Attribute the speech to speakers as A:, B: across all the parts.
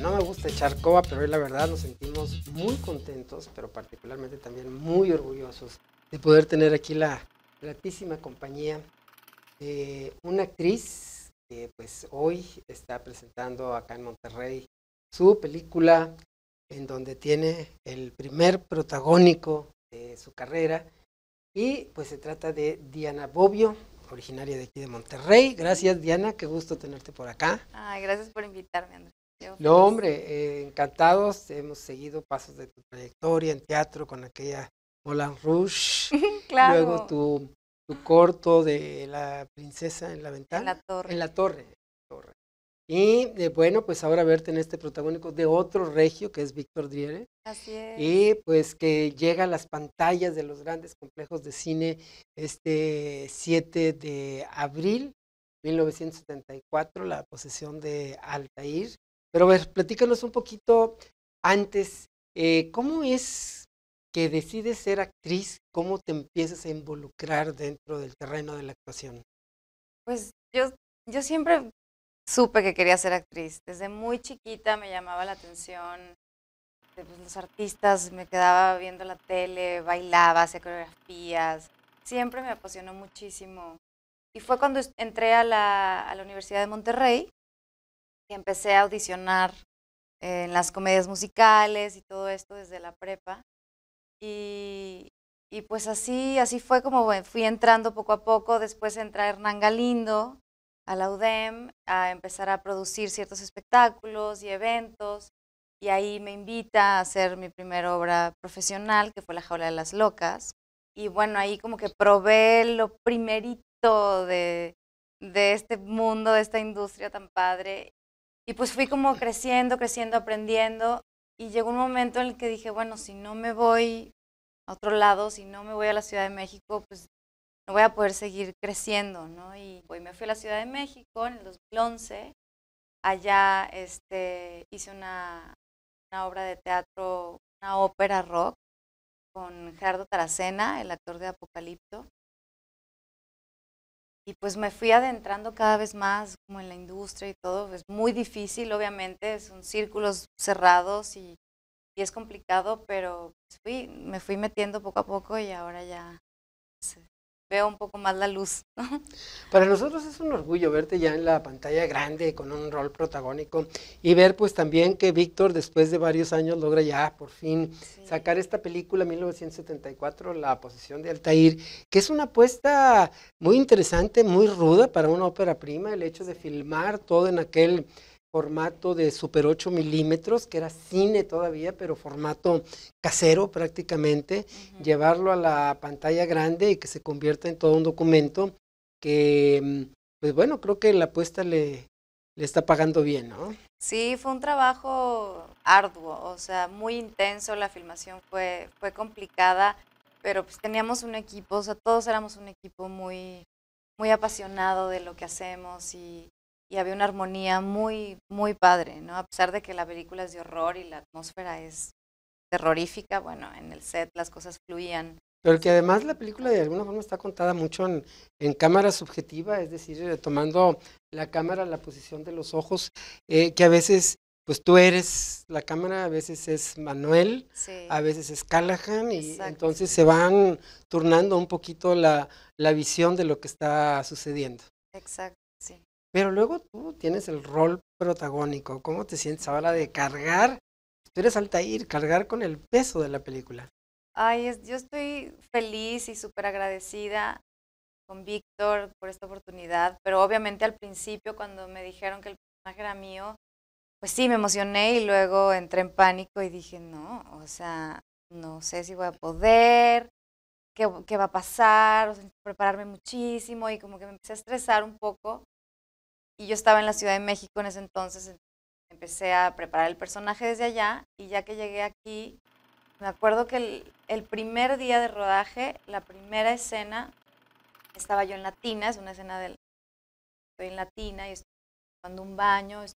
A: no me gusta echar coba, pero hoy la verdad nos sentimos muy contentos, pero particularmente también muy orgullosos de poder tener aquí la gratísima compañía de una actriz que pues hoy está presentando acá en Monterrey su película en donde tiene el primer protagónico de su carrera y pues se trata de Diana Bobbio, originaria de aquí de Monterrey. Gracias Diana, qué gusto tenerte por acá.
B: gracias por invitarme, Andrés.
A: No, hombre, eh, encantados. Hemos seguido pasos de tu trayectoria en teatro con aquella Molan Rouge. claro. Luego tu, corto de la princesa en la ventana. En la torre. En la torre. Y eh, bueno, pues ahora verte en este protagónico de otro regio que es Víctor Driere. Así es. Y pues que llega a las pantallas de los grandes complejos de cine este 7 de abril 1974, la posesión de Altair. Pero a ver, platícanos un poquito antes, eh, ¿cómo es que decides ser actriz? ¿Cómo te empiezas a involucrar dentro del terreno de la actuación?
B: Pues yo, yo siempre supe que quería ser actriz. Desde muy chiquita me llamaba la atención eh, pues, los artistas, me quedaba viendo la tele, bailaba, hacía coreografías. Siempre me apasionó muchísimo. Y fue cuando entré a la Universidad de Monterrey, que empecé a audicionar eh, en las comedias musicales y todo esto desde la prepa. Y, y pues así, así fue como fui entrando poco a poco. Después entra Hernán Galindo, a la UDEM, a empezar a producir ciertos espectáculos y eventos. Y ahí me invita a hacer mi primera obra profesional, que fue La Jaula de las Locas. Y bueno, ahí como que probé lo primerito de, de este mundo, de esta industria tan padre. Y pues fui como creciendo, creciendo, aprendiendo. Y llegó un momento en el que dije, bueno, si no me voy a otro lado, si no me voy a la Ciudad de México, pues no voy a poder seguir creciendo, ¿no? Y hoy me fui a la Ciudad de México en el 2011. Allá este, hice una, una obra de teatro, una ópera rock con Gerardo Taracena, el actor de Apocalipto y pues me fui adentrando cada vez más como en la industria y todo. Es muy difícil, obviamente, son círculos cerrados y, es complicado, pero pues fui, me fui metiendo poco a poco y ahora ya pues, veo un poco más la luz.
A: Para nosotros es un orgullo verte ya en la pantalla grande con un rol protagónico y ver pues también que Víctor después de varios años logra ya por fin sacar esta película 1974, La posición de Altair, que es una apuesta muy interesante, muy ruda para una ópera prima, el hecho de filmar todo en aquel formato de super 8 milímetros, que era cine todavía, pero formato casero prácticamente, llevarlo a la pantalla grande y que se convierta en todo un documento que, mm, pues bueno, creo que la apuesta le, le está pagando bien, ¿no?
B: Sí, fue un trabajo arduo, o sea, muy intenso, la filmación fue, fue complicada, pero pues teníamos un equipo, o sea, todos éramos un equipo muy, muy apasionado de lo que hacemos y y había una armonía muy, muy padre, ¿no? A pesar de que la película es de horror y la atmósfera es terrorífica, bueno, en el set las cosas fluían.
A: Pero que además la película de alguna forma está contada mucho en, cámara subjetiva, es decir, eh, tomando la cámara, la posición de los ojos, eh, que a veces pues tú eres la cámara, a veces es Manuel, a veces es Callahan, y entonces se van turnando un poquito la, la, visión de lo que está sucediendo. Exacto. Pero luego tú tienes el rol protagónico. ¿Cómo te sientes ahora de cargar? Tú eres Altair, cargar con el peso de la película.
B: Ay, yo estoy feliz y súper agradecida con Víctor por esta oportunidad, pero obviamente al principio cuando me dijeron que el personaje era mío, pues sí, me emocioné y luego entré en pánico y dije, no, o sea, no sé si voy a poder, qué, qué va a pasar, o sea, prepararme muchísimo y como que me empecé a estresar un poco, y yo estaba en la Ciudad de México en ese entonces, empecé a preparar el personaje desde allá y ya que llegué aquí, me acuerdo que el, primer día de rodaje, la primera escena, estaba yo en la tina, es una escena del... Estoy en la tina y estoy tomando un baño, estoy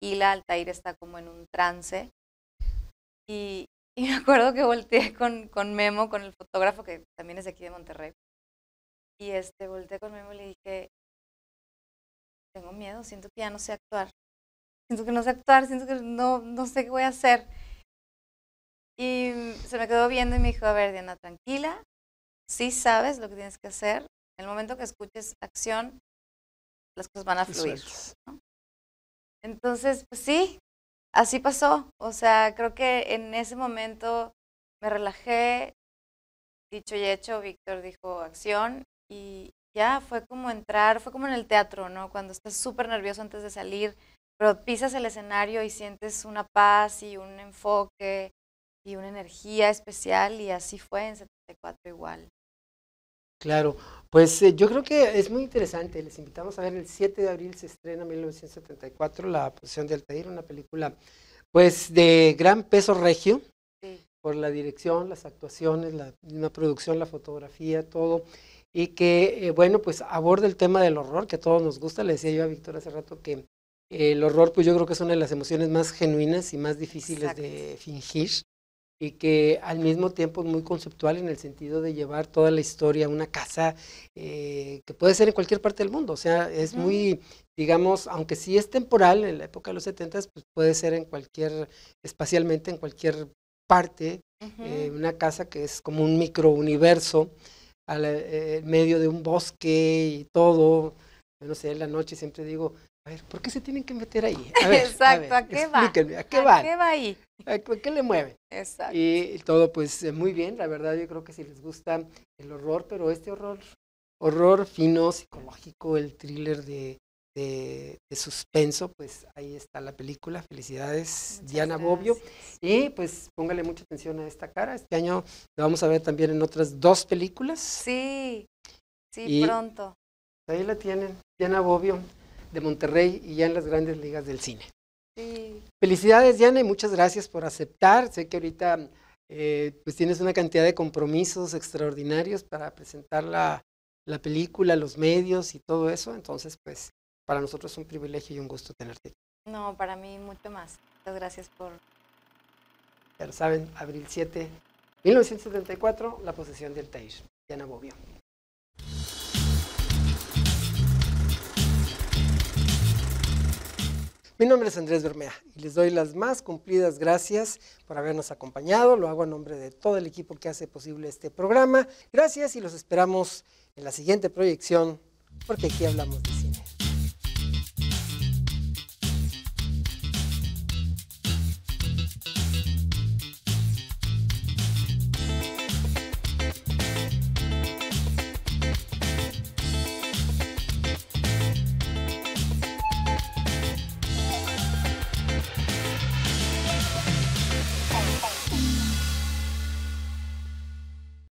B: tranquila, Altair está como en un trance. Y, me acuerdo que volteé con, con, Memo, con el fotógrafo, que también es de aquí de Monterrey. Y este, volteé con Memo y le dije, tengo miedo, siento que ya no sé actuar, siento que no sé actuar, siento que no, no sé qué voy a hacer. Y se me quedó viendo y me dijo, a ver, Diana, tranquila, sí sabes lo que tienes que hacer, en el momento que escuches acción, las cosas van a fluir. Entonces, pues sí, así pasó. O sea, creo que en ese momento me relajé, dicho y hecho, Víctor dijo acción y, ya fue como entrar, fue como en el teatro, ¿no? Cuando estás súper nervioso antes de salir, pero pisas el escenario y sientes una paz y un enfoque y una energía especial y así fue en 74 igual.
A: Claro, pues eh, yo creo que es muy interesante, les invitamos a ver, el 7 de abril se estrena 1974 La posición de Altair, una película pues de gran peso regio, por la dirección, las actuaciones, la, producción, la fotografía, todo y que, eh, bueno, pues aborda el tema del horror, que a todos nos gusta. Le decía yo a Víctor hace rato que el horror, pues yo creo que es una de las emociones más genuinas y más difíciles de fingir y que al mismo tiempo es muy conceptual en el sentido de llevar toda la historia a una casa eh, que puede ser en cualquier parte del mundo. O sea, es muy, digamos, aunque sí es temporal, en la época de los 70, pues puede ser en cualquier, espacialmente en cualquier parte, eh, una casa que es como un microuniverso eh, en medio de un bosque y todo. no sé, en la noche siempre digo, a ver, ¿por qué se tienen que meter ahí? Exacto, a, qué va? ¿a qué va? ¿A qué va ahí? ¿A qué le mueve? Exacto. Y todo, pues, eh, muy bien, la verdad, yo creo que si les gusta el horror, pero este horror, horror fino, psicológico, el thriller de de, suspenso, pues ahí está la película. Felicidades, Diana Bobio Bobbio. Y pues póngale mucha atención a esta cara. Este año la vamos a ver también en otras dos películas. Sí,
B: sí, pronto.
A: Ahí la tienen, Diana Bobbio, de Monterrey y ya en las grandes ligas del cine. Sí. Felicidades, Diana, y muchas gracias por aceptar. Sé que ahorita eh, pues tienes una cantidad de compromisos extraordinarios para presentar la, la película, los medios y todo eso. Entonces, pues para nosotros es un privilegio y un gusto tenerte
B: aquí. No, para mí mucho más. Muchas gracias por...
A: Ya lo saben, abril 7, 1974, la posesión del ya Diana Bobbio. Mi nombre es Andrés Bermea y les doy las más cumplidas gracias por habernos acompañado. Lo hago a nombre de todo el equipo que hace posible este programa. Gracias y los esperamos en la siguiente proyección porque aquí hablamos de